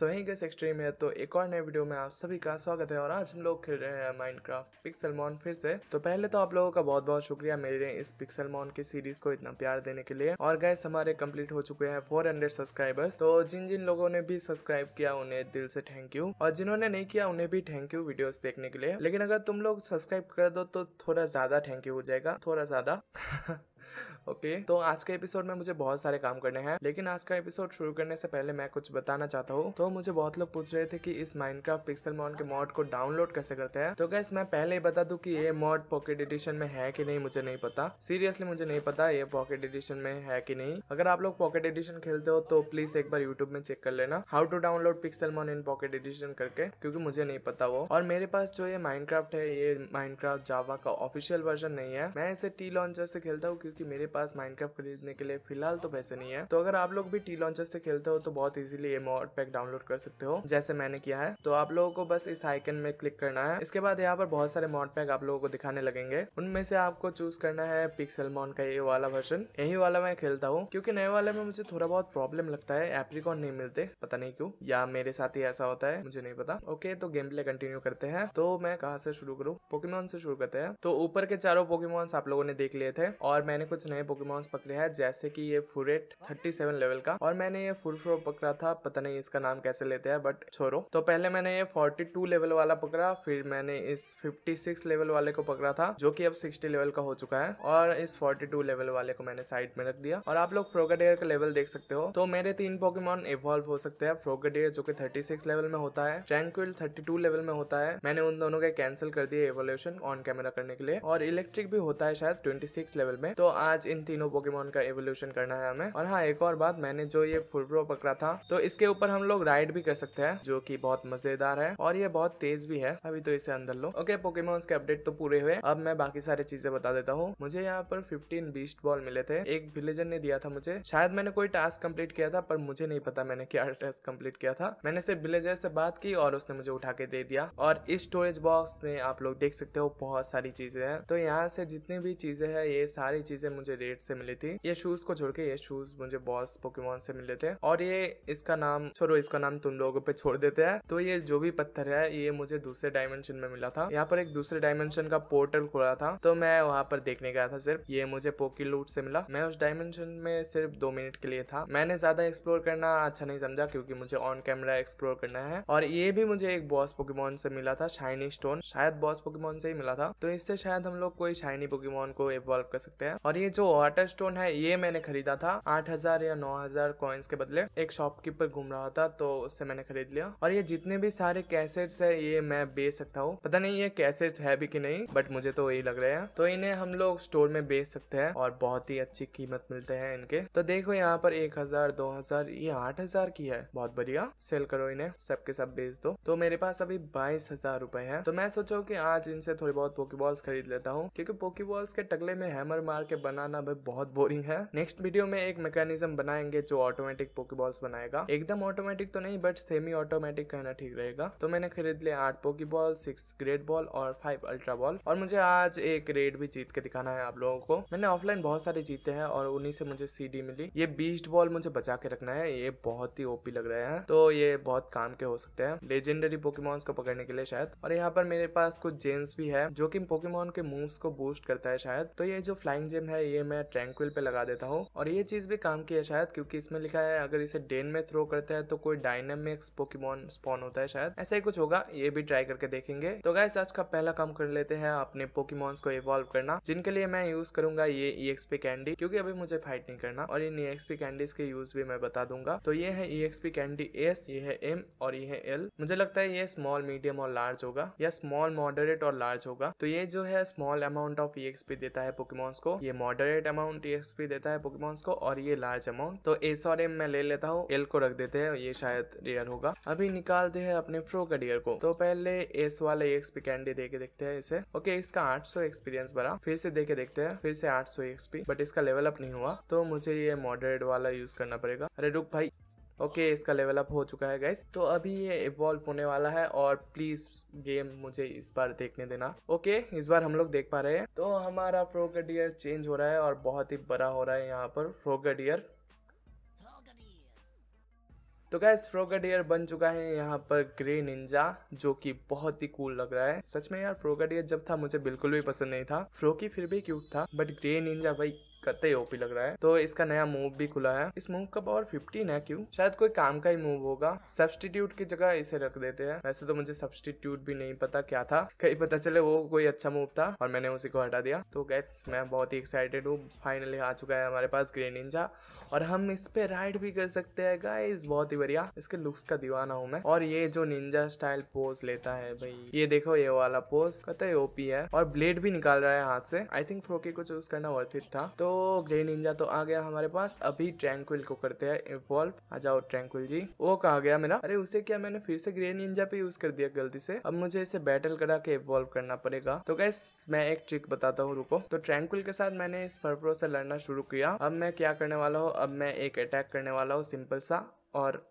सो gas extreme है तो एक और नए वीडियो में आप सभी का स्वागत है और आज हम लोग खेल रहे हैं माइनक्राफ्ट मॉन फिर से तो पहले तो आप लोगों का बहुत बहुत शुक्रिया मेरे इस पिक्सल मॉन की सीरीज को इतना प्यार देने के लिए और गैस हमारे कंप्लीट हो चुके हैं 400 सब्सक्राइबर्स तो जिन जिन लोगों ने भी सब्सक्राइब किया उन्हें दिल से थैंक यू और जिन्होंने नहीं किया उन्हें भी थैंक यू वीडियो देखने के लिए लेकिन अगर तुम लोग सब्सक्राइब कर दो तो थोड़ा ज्यादा थैंक यू हो जाएगा थोड़ा ज्यादा ओके तो आज के एपिसोड में मुझे बहुत सारे काम करने हैं लेकिन आज का एपिसोड शुरू करने से पहले मैं कुछ बताना चाहता हूँ तो मुझे बहुत लोग पूछ रहे थे कि इस माइनक्राफ्ट पिक्सल मॉन के मॉड को डाउनलोड कैसे करते हैं तो गैस मैं पहले ही बता दू की ये मॉड पॉकेट एडिशन में है कि नहीं मुझे नहीं पता सीरियसली मुझे नहीं पता ये पॉकेट एडिशन में है कि नहीं अगर आप लोग पॉकेट एडिशन खेलते हो तो प्लीज एक बार यूट्यूब में चेक कर लेना how to download Pixelmon in pocket edition करके क्योंकि मुझे नहीं पता वो और मेरे पास जो ये माइनक्राफ्ट है ये माइनक्राफ्ट जावा का ऑफिशियल वर्जन नहीं है मैं इसे टी लॉन्चर से खेलता हूँ क्योंकि मेरे पास माइनक्राफ्ट खरीदने के लिए फिलहाल तो पैसे नहीं है तो अगर आप लोग भी टी लॉन्चर से खेलते हो तो बहुत इजीली ये मॉड पैक डाउनलोड कर सकते हो जैसे मैंने किया है तो आप लोगों को बस इस आइकन में क्लिक करना है इसके बाद यहाँ पर बहुत सारे मॉड पैक आप लोगों को दिखाने लगेंगे उनमें से आपको चूज करना है पिक्सल मॉन का ये वाला वर्जन यही वाला मैं खेलता हूँ क्योंकि नए वाले में मुझे थोड़ा बहुत प्रॉब्लम लगता है एप्रिकॉन नहीं मिलते पता नहीं क्यों या मेरे साथ ही ऐसा होता है मुझे नहीं पता ओके तो गेम प्ले कंटिन्यू करते हैं तो मैं कहा से शुरू करूँ पोकेमोन से शुरू करते हैं तो ऊपर के चारों पोकेमोन्स आप लोगों ने देख लिए थे और मैंने कुछ नए नए पोकेमॉन्स पकड़े हैं जैसे कि ये फुरेट 37 लेवल का और मैंने ये फुलफ्रो पकड़ा था पता नहीं इसका नाम कैसे लेते हैं बट छोरो तो पहले मैंने ये 42 लेवल वाला पकड़ा फिर मैंने इस 56 लेवल वाले को पकड़ा था जो कि अब 60 लेवल का हो चुका है और इस 42 लेवल वाले को मैंने साइड में रख दिया और आप लोग फ्रोगाडेयर का लेवल देख सकते हो तो मेरे तीन पोकेमोन इवॉल्व हो सकते हैं फ्रोगाडेयर जो की थर्टी लेवल में होता है ट्रैंक्विल थर्टी लेवल में होता है मैंने उन दोनों के कैंसिल कर दिए इवोल्यूशन ऑन कैमरा करने के लिए और इलेक्ट्रिक भी होता है शायद ट्वेंटी लेवल में तो आज इन तीनों पोकेमोन का एवोल्यूशन करना है हमें और हाँ एक और बात मैंने जो ये फुलप्रो पकड़ा था तो इसके ऊपर हम लोग राइड भी कर सकते हैं जो की बहुत मजेदार है और ये बहुत तेज भी है अभी तो इसे अंदर लो ओके पोकेमोन के अपडेट तो पूरे हुए अब मैं बाकी सारी चीजें बता देता हूँ मुझे यहाँ पर फिफ्टीन बीस्ट बॉल मिले थे एक विलेजर ने दिया था मुझे शायद मैंने कोई टास्क कम्प्लीट किया था पर मुझे नहीं पता मैंने क्या टास्क कम्प्लीट किया था मैंने सिर्फ विलेजर से बात की और उसने मुझे उठा के दे दिया और इस स्टोरेज बॉक्स में आप लोग देख सकते हो बहुत सारी चीजें हैं तो यहाँ से जितनी भी चीजें हैं ये सारी चीजें मुझे रेट से मिली थी ये शूज को छोड़ के ये शूज मुझे बॉस पोकेमोन से मिले थे और ये इसका नाम छोड़ो इसका नाम तुम लोगों पे छोड़ देते हैं तो ये जो भी पत्थर है ये मुझे दूसरे डायमेंशन में मिला था यहाँ पर एक दूसरे डायमेंशन का पोर्टल खुला था तो मैं वहाँ पर देखने गया था सिर्फ ये मुझे पोकी लूट से मिला मैं उस डायमेंशन में सिर्फ दो मिनट के लिए था मैंने ज्यादा एक्सप्लोर करना अच्छा नहीं समझा क्योंकि मुझे ऑन कैमरा एक्सप्लोर करना है और ये भी मुझे एक बॉस पोकेमोन से मिला था शाइनी स्टोन शायद बॉस पोकेमोन से ही मिला था तो इससे शायद हम लोग कोई शाइनी पोकेमोन को इवॉल्व कर सकते हैं और ये जो वाटर स्टोन है ये मैंने खरीदा था आठ हजार या नौ हजार कॉइन्स के बदले एक शॉपकीपर घूम रहा था तो उससे मैंने खरीद लिया और ये जितने भी सारे कैसेट्स है ये मैं बेच सकता हूँ पता नहीं ये कैसेट्स है भी कि नहीं बट मुझे तो यही लग रहा है तो इन्हें हम लोग स्टोर में बेच सकते हैं और बहुत ही अच्छी कीमत मिलते हैं इनके तो देखो यहाँ पर एक हजार दो हजार ये आठ हजार की है बहुत बढ़िया सेल करो इन्हें सबके सब बेच दो तो मेरे पास अभी बाईस हजार रूपए है तो मैं सोचा की आज इनसे थोड़ी बहुत पोकी खरीद लेता हूँ क्योंकि पोकी के टगले में हैमर मार के बनाना अभी बहुत बोरिंग है नेक्स्ट वीडियो में एक मैकेनिज्म बनाएंगे जो ऑटोमेटिक पोकीबॉल्स बनाएगा एकदम ऑटोमेटिक तो नहीं बट सेमी ऑटोमेटिक कहना ठीक रहेगा तो मैंने खरीद लिया आठ पोकेबॉल सिक्स ग्रेट बॉल और फाइव अल्ट्रा बॉल और मुझे आज एक रेड भी जीत के दिखाना है आप लोगों को मैंने ऑफलाइन बहुत सारे जीते हैं और उन्हीं से मुझे सीडी मिली ये बीस्ट बॉल मुझे बचा के रखना है ये बहुत ही ओपी लग रहे हैं तो ये बहुत काम के हो सकते हैं लेजेंडरी पोकीमोन्स को पकड़ने के लिए शायद और यहाँ पर मेरे पास कुछ जेम्स भी है जो कि पोकीमोन के मूव्स को बूस्ट करता है शायद तो ये जो फ्लाइंग जेम है ये मैं ट्रैंक्विल पे लगा देता हूँ और ये चीज़ भी काम की है शायद क्योंकि इसमें लिखा है अगर इसे डेन में थ्रो करते हैं तो कोई डायनेमिक्स पोकीमोन स्पॉन होता है शायद ऐसा ही कुछ होगा ये भी ट्राई करके देखेंगे तो गाय आज का पहला काम कर लेते हैं अपने पोकीमोन्स को इवॉल्व करना जिनके लिए मैं यूज करूंगा ये ई e कैंडी क्योंकि अभी मुझे फाइट नहीं करना और इन ई e कैंडीज के यूज भी मैं बता दूंगा तो ये है ई कैंडी एस ये है एम और ये है एल मुझे लगता है ये स्मॉल मीडियम और लार्ज होगा या स्मॉल मॉडरेट और लार्ज होगा तो ये जो है स्मॉल अमाउंट ऑफ ई देता है पोकीमोन्स को ये मॉडरेट राइट अमाउंट टी देता है पोकेमोन्स को और ये लार्ज अमाउंट तो एस और एम मैं ले लेता हूँ एल को रख देते हैं ये शायद रेयर होगा अभी निकालते हैं अपने फ्रो कडियर को तो पहले एस वाले एक्सपी कैंडी दे के देखते हैं इसे ओके इसका आठ एक्सपीरियंस बढ़ा फिर से देखे देखते हैं फिर से आठ एक्सपी बट इसका लेवल अप नहीं हुआ तो मुझे ये मॉडरेट वाला यूज करना पड़ेगा अरे रुक भाई ओके okay, इसका लेवल अप हो चुका है गैस तो अभी ये इवॉल्व होने वाला है और प्लीज गेम मुझे इस बार देखने देना ओके okay, इस बार हम लोग देख पा रहे हैं तो हमारा फ्रोगडियर चेंज हो रहा है और बहुत ही बड़ा हो रहा है यहाँ पर फ्रोगडियर तो गैस फ्रोगडियर बन चुका है यहाँ पर ग्रे निंजा जो कि बहुत ही कूल लग रहा है सच में यार फ्रोगडियर जब था मुझे बिल्कुल भी पसंद नहीं था फ्रोकी फिर भी क्यूट था बट ग्रे निंजा भाई कतई ओपी लग रहा है तो इसका नया मूव भी खुला है इस मूव का पावर फिफ्टीन है क्यों शायद कोई काम का ही मूव होगा सब्सटीट्यूट की जगह इसे रख देते हैं वैसे तो मुझे सब्सटीट्यूट भी नहीं पता क्या था कहीं पता चले वो कोई अच्छा मूव था और मैंने उसी को हटा दिया तो गैस मैं बहुत ही एक्साइटेड हूँ फाइनली आ चुका है हमारे पास ग्रीन इंजा और हम इस पे राइड भी कर सकते हैं गाइस बहुत ही बढ़िया इसके लुक्स का दीवाना हूँ मैं और ये जो निंजा स्टाइल पोज लेता है भाई ये देखो ये वाला पोज कतई ओपी है और ब्लेड भी निकाल रहा है हाथ से आई थिंक फ्रोके को चूज करना वर्थ था तो तो ग्रे निंजा तो आ गया हमारे पास अभी ट्रैंक्विल को करते हैं इवॉल्व आ जाओ ट्रैंक्विल जी वो कहा गया मेरा अरे उसे क्या मैंने फिर से ग्रे निंजा पे यूज कर दिया गलती से अब मुझे इसे बैटल करा के इवॉल्व करना पड़ेगा तो गैस मैं एक ट्रिक बताता हूँ रुको तो ट्रैंक्विल के साथ मैंने इस फरप्रो से लड़ना शुरू किया अब मैं क्या करने वाला हूँ अब मैं एक अटैक करने वाला हूँ सिंपल सा और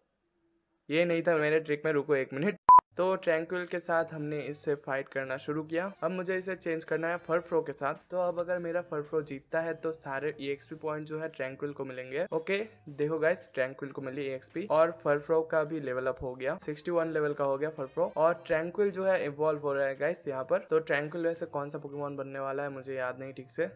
ये नहीं था मेरे ट्रिक में रुको एक मिनट तो ट्रैंकुल के साथ हमने इससे फाइट करना शुरू किया अब मुझे इसे चेंज करना है फरफ्रो के साथ तो अब अगर मेरा फरफ्रो जीतता है तो सारे ईएक्सपी पॉइंट जो है ट्रैंकुल को मिलेंगे ओके देखो गाइस ट्रैंकुल को मिली ईएक्सपी और फरफ्रो का भी लेवल अप हो गया 61 लेवल का हो गया फरफ्रो और ट्रैंकुल जो है इवॉल्व हो रहा है गाइस यहाँ पर तो ट्रैंकुल वैसे कौन सा पोकेमॉन बनने वाला है मुझे याद नहीं ठीक से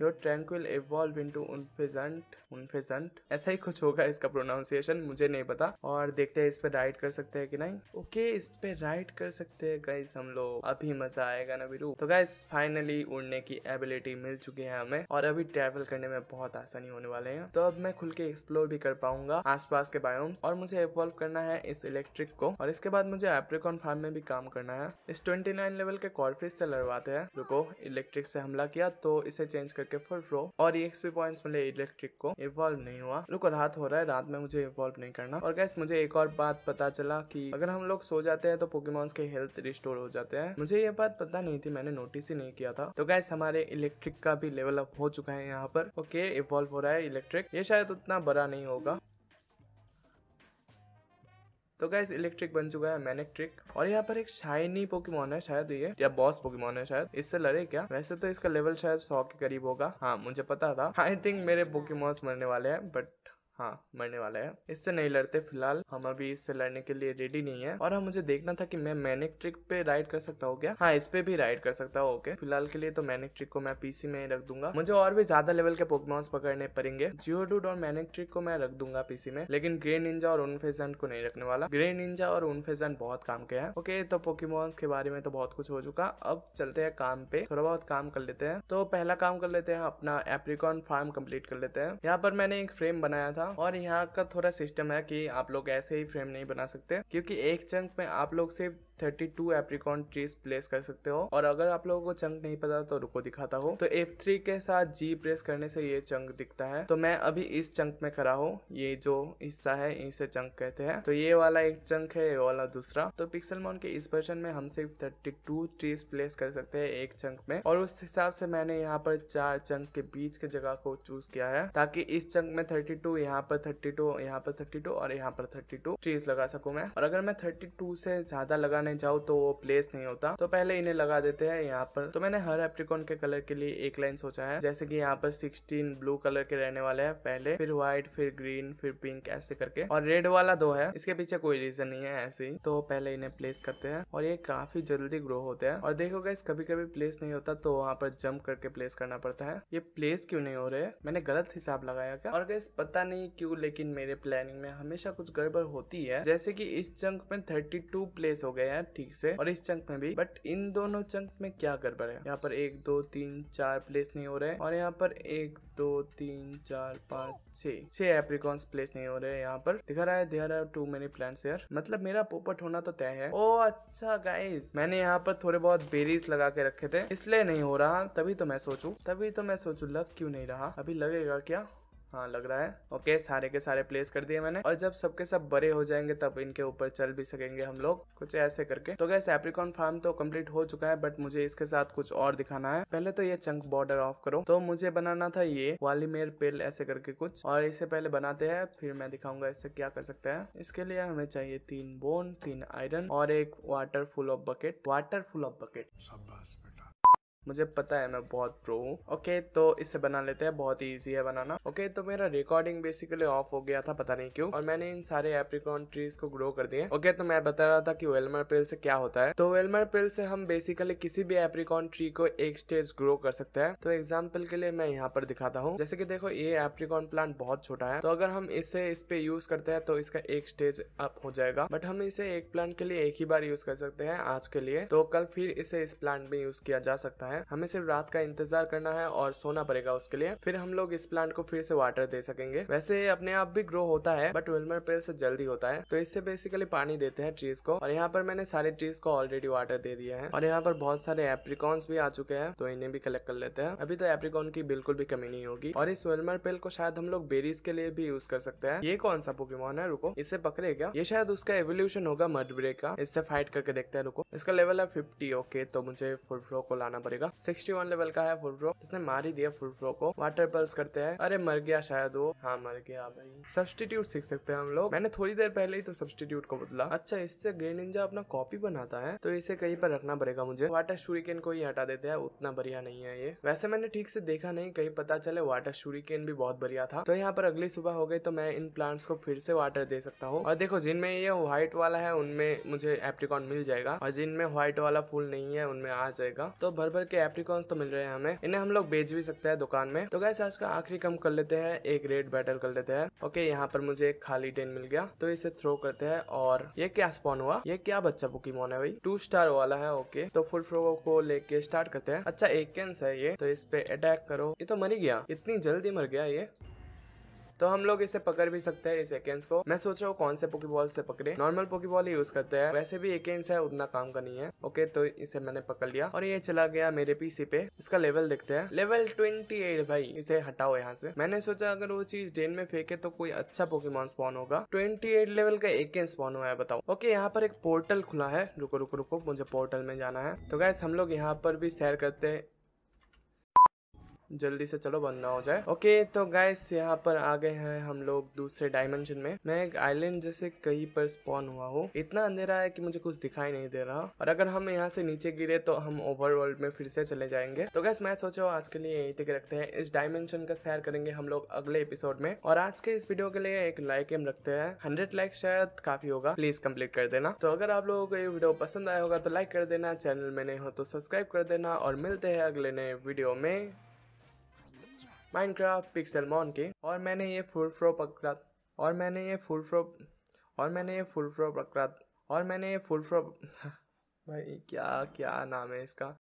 जो tranquil इवॉल्व into unpheasant मुनफेजेंट ऐसा ही कुछ होगा इसका प्रोनाउंसिएशन मुझे नहीं पता और देखते हैं इस पे राइट कर सकते हैं कि नहीं ओके इस पे राइट कर सकते हैं गाइस हम लोग अभी मजा आएगा ना बिरू तो गाइस फाइनली उड़ने की एबिलिटी मिल चुकी है हमें और अभी ट्रेवल करने में बहुत आसानी होने वाले हैं तो अब मैं खुल के एक्सप्लोर भी कर पाऊंगा पास के बायोम्स और मुझे इवॉल्व करना है इस इलेक्ट्रिक को और इसके बाद मुझे एप्रिकॉन फार्म में भी काम करना है इस नाइन लेवल के कॉर्फिस से लड़वाते हैं रुको इलेक्ट्रिक से हमला किया तो इसे चेंज करके फुल फ्रो और एक्सपी पॉइंट्स मिले इलेक्ट्रिक को इवॉल्व नहीं हुआ रुको रात हो रहा है रात में मुझे इवॉल्व नहीं करना और गैस मुझे एक और बात पता चला कि अगर हम लोग सो जाते हैं तो पोकेमोन्स के हेल्थ रिस्टोर हो जाते हैं मुझे ये बात पता नहीं थी मैंने नोटिस ही नहीं किया था तो गैस हमारे इलेक्ट्रिक का भी लेवल अप हो चुका है यहाँ पर ओके इवॉल्व हो रहा है इलेक्ट्रिक ये शायद उतना बड़ा नहीं होगा तो गैस इलेक्ट्रिक बन चुका है मैनेक्ट्रिक और यहाँ पर एक शाइनी पोकेमोन है शायद ये या बॉस पोकेमोन है शायद इससे लड़े क्या वैसे तो इसका लेवल शायद सौ के करीब होगा हाँ मुझे पता था आई थिंक मेरे पोकेमोन्स मरने वाले हैं बट हाँ मरने वाला है इससे नहीं लड़ते फिलहाल हम अभी इससे लड़ने के लिए रेडी नहीं है और हम मुझे देखना था कि मैं मैनिक ट्रिक पे राइड कर सकता हूँ क्या हाँ इस पे भी राइड कर सकता हूँ ओके फिलहाल के लिए तो मैनिक ट्रिक को मैं पीसी में रख दूंगा मुझे और भी ज्यादा लेवल के पोकमॉन्स पकड़ने पड़ेंगे जियोडूड और मैनिक ट्रिक को मैं रख दूंगा पीसी में लेकिन ग्रे निंजा और उनफेजेंट को नहीं रखने वाला ग्रे निंजा और उनफेजेंट बहुत काम के है ओके तो पोकीमोन्स के बारे में तो बहुत कुछ हो चुका अब चलते हैं काम पे थोड़ा बहुत काम कर लेते हैं तो पहला काम कर लेते हैं अपना एप्रिकॉन फार्म कम्प्लीट कर लेते हैं यहाँ पर मैंने एक फ्रेम बनाया था हाँ। और यहाँ का थोड़ा सिस्टम है कि आप लोग ऐसे ही फ्रेम नहीं बना सकते क्योंकि एक चंक में आप लोग सिर्फ thirty two apricorn trees place कर सकते हो और अगर आप लोगों को चंक नहीं पता तो रुको दिखाता हो तो एफ थ्री के साथ जी प्रेस करने से ये चंक दिखता है तो मैं अभी इस चंक में करा हूँ ये जो हिस्सा है इसे चंक कहते हैं तो ये वाला एक चंक है ये वाला दूसरा तो पिक्सल माउंट के इस वर्जन में हम सिर्फ थर्टी टू ट्रीज प्लेस कर सकते हैं एक चंक में और उस हिसाब से मैंने यहाँ पर चार चंक के बीच के जगह को चूज किया है ताकि इस चंक में थर्टी टू यहाँ पर थर्टी टू यहाँ पर थर्टी टू और यहाँ पर थर्टी टू ट्रीज लगा सकू मैं और अगर मैं थर्टी टू से ज्यादा लगाने लगाने जाओ तो वो प्लेस नहीं होता तो पहले इन्हें लगा देते हैं यहाँ पर तो मैंने हर एप्रिकॉन के कलर के लिए एक लाइन सोचा है जैसे कि यहाँ पर सिक्सटीन ब्लू कलर के रहने वाले हैं पहले फिर व्हाइट फिर ग्रीन फिर पिंक ऐसे करके और रेड वाला दो है इसके पीछे कोई रीजन नहीं है ऐसे ही तो पहले इन्हें प्लेस करते हैं और ये काफी जल्दी ग्रो होते हैं और देखो गैस कभी कभी प्लेस नहीं होता तो वहाँ पर जम्प करके प्लेस करना पड़ता है ये प्लेस क्यों नहीं हो रहे मैंने गलत हिसाब लगाया क्या और गैस पता नहीं क्यों लेकिन मेरे प्लानिंग में हमेशा कुछ गड़बड़ होती है जैसे की इस जंक में थर्टी प्लेस हो गए हैं है ठीक से और इस चंक में भी बट इन दोनों चंक में क्या गड़बड़ है यहाँ पर एक दो तीन चार प्लेस नहीं हो रहे और यहाँ पर एक दो तीन चार पाँच छह एप्रिकॉन्स प्लेस नहीं हो रहे यहाँ पर दिखा रहा है there are too many plants यार मतलब मेरा पोपट होना तो तय है ओ अच्छा गाइस मैंने यहाँ पर थोड़े बहुत बेरीज लगा के रखे थे इसलिए नहीं हो रहा तभी तो मैं सोचू तभी तो मैं सोचू लग क्यों नहीं रहा अभी लगेगा क्या हाँ लग रहा है ओके सारे के सारे प्लेस कर दिए मैंने और जब सबके सब बड़े हो जाएंगे तब इनके ऊपर चल भी सकेंगे हम लोग कुछ ऐसे करके तो गैस एप्रिकॉन फार्म तो कंप्लीट हो चुका है बट मुझे इसके साथ कुछ और दिखाना है पहले तो ये चंक बॉर्डर ऑफ करो तो मुझे बनाना था ये वालीमेर पेल ऐसे करके कुछ और इसे पहले बनाते हैं फिर मैं दिखाऊंगा इससे क्या कर सकते हैं इसके लिए हमें चाहिए तीन बोन तीन आयरन और एक water full of bucket water full of bucket मुझे पता है मैं बहुत प्रो हूँ ओके तो इसे बना लेते हैं बहुत ही ईजी है बनाना ओके तो मेरा रिकॉर्डिंग बेसिकली ऑफ हो गया था पता नहीं क्यों और मैंने इन सारे एप्रिकॉन ट्रीज को ग्रो कर दिए ओके तो मैं बता रहा था कि वेलमर पेल से क्या होता है तो वेलमर पेल से हम बेसिकली किसी भी एप्रिकॉन ट्री को एक स्टेज ग्रो कर सकते हैं तो एग्जाम्पल के लिए मैं यहाँ पर दिखाता हूँ जैसे कि देखो ये एप्रिकॉन प्लांट बहुत छोटा है तो अगर हम इसे इस पे यूज करते हैं तो इसका एक स्टेज अप हो जाएगा बट हम इसे एक प्लांट के लिए एक ही बार यूज कर सकते हैं आज के लिए तो कल फिर इसे इस प्लांट में यूज किया जा सकता है है हमें सिर्फ रात का इंतजार करना है और सोना पड़ेगा उसके लिए फिर हम लोग इस प्लांट को फिर से वाटर दे सकेंगे वैसे अपने आप भी ग्रो होता है बट विल्मर पेड़ से जल्दी होता है तो इससे बेसिकली पानी देते हैं ट्रीज को और यहाँ पर मैंने सारे ट्रीज को ऑलरेडी वाटर दे दिया है और यहाँ पर बहुत सारे एप्रिकॉन्स भी आ चुके हैं तो इन्हें भी कलेक्ट कर लेते हैं अभी तो एप्रिकॉन की बिल्कुल भी कमी नहीं होगी और इस विल्मर पेल को शायद हम लोग बेरीज के लिए भी यूज कर सकते हैं ये कौन सा पोकेमोन है रुको इसे पकड़े क्या ये शायद उसका एवोल्यूशन होगा ब्रेक का इससे फाइट करके देखते हैं रुको इसका लेवल है फिफ्टी ओके तो मुझे फुल फ्लो को लाना पड़ेगा पड़ेगा सिक्सटी वन लेवल का है फुल फ्रो उसने मार ही दिया फुल फ्रो को वाटर पल्स करते हैं अरे मर गया शायद वो हाँ मर गया भाई सब्सटीट्यूट सीख सकते हैं हम लोग मैंने थोड़ी देर पहले ही तो सब्सटीट्यूट को बदला अच्छा इससे ग्रीन इंजा अपना कॉपी बनाता है तो इसे कहीं पर रखना पड़ेगा मुझे वाटर शूरिकेन को ही हटा देते हैं उतना बढ़िया नहीं है ये वैसे मैंने ठीक से देखा नहीं कहीं पता चले वाटर शूरिकेन भी बहुत बढ़िया था तो यहाँ पर अगली सुबह हो गई तो मैं इन प्लांट्स को फिर से वाटर दे सकता हूँ और देखो जिनमें ये व्हाइट वाला है उनमें मुझे एप्टिकॉन मिल जाएगा और जिनमें व्हाइट वाला फूल नहीं है उनमें आ जाएगा तो भर भर के एप्रिकॉन्स तो मिल रहे हैं हमें इन्हें हम लोग बेच भी सकते हैं दुकान में तो गैस आज का आखिरी कम कर लेते हैं एक रेड बैटल कर लेते हैं ओके यहाँ पर मुझे एक खाली टेन मिल गया तो इसे थ्रो करते हैं और ये क्या स्पॉन हुआ ये क्या बच्चा पोकीमोन है भाई टू स्टार वाला है ओके तो फुल फ्रो को लेके स्टार्ट करते हैं अच्छा एक कैंस है ये तो इस पे अटैक करो ये तो मरी गया इतनी जल्दी मर गया ये तो हम लोग इसे पकड़ भी सकते हैं इस एकेंस को मैं सोच रहा हूँ कौन से पोकीबॉल से पकड़े नॉर्मल पोकीबॉल ही यूज करते हैं वैसे भी एकेंस है उतना काम का नहीं है ओके तो इसे मैंने पकड़ लिया और ये चला गया मेरे पीसी पे इसका लेवल देखते हैं लेवल ट्वेंटी एट भाई इसे हटाओ यहाँ से मैंने सोचा अगर वो चीज ड्रेन में फेंके तो कोई अच्छा पोकेमॉन स्पॉन होगा ट्वेंटी एट लेवल का एक स्पॉन हुआ है बताओ ओके यहाँ पर एक पोर्टल खुला है रुको रुको रुको मुझे पोर्टल में जाना है तो गैस हम लोग यहाँ पर भी सैर करते जल्दी से चलो बंद ना हो जाए ओके तो गाइस यहाँ पर आ गए हैं हम लोग दूसरे डायमेंशन में मैं एक आइलैंड जैसे कहीं पर स्पॉन हुआ हूँ इतना अंधेरा है कि मुझे कुछ दिखाई नहीं दे रहा और अगर हम यहाँ से नीचे गिरे तो हम ओवरवर्ल्ड में फिर से चले जाएंगे तो गैस मैं सोचा आज के लिए यही तक रखते हैं इस डायमेंशन का सैर करेंगे हम लोग अगले एपिसोड में और आज के इस वीडियो के लिए एक लाइक एम रखते हैं हंड्रेड लाइक शायद काफी होगा प्लीज कम्प्लीट कर देना तो अगर आप लोगों को ये वीडियो पसंद आया होगा तो लाइक कर देना चैनल में नहीं हो तो सब्सक्राइब कर देना और मिलते हैं अगले नए वीडियो में माइनक्राफ्ट पिक्सलमॉन के और मैंने ये फुल फ्रो पकड़ा और मैंने ये फुल फ्रो और मैंने ये फुल फ्रो पकड़ा और मैंने ये फुल फ्रो भाई क्या क्या नाम है इसका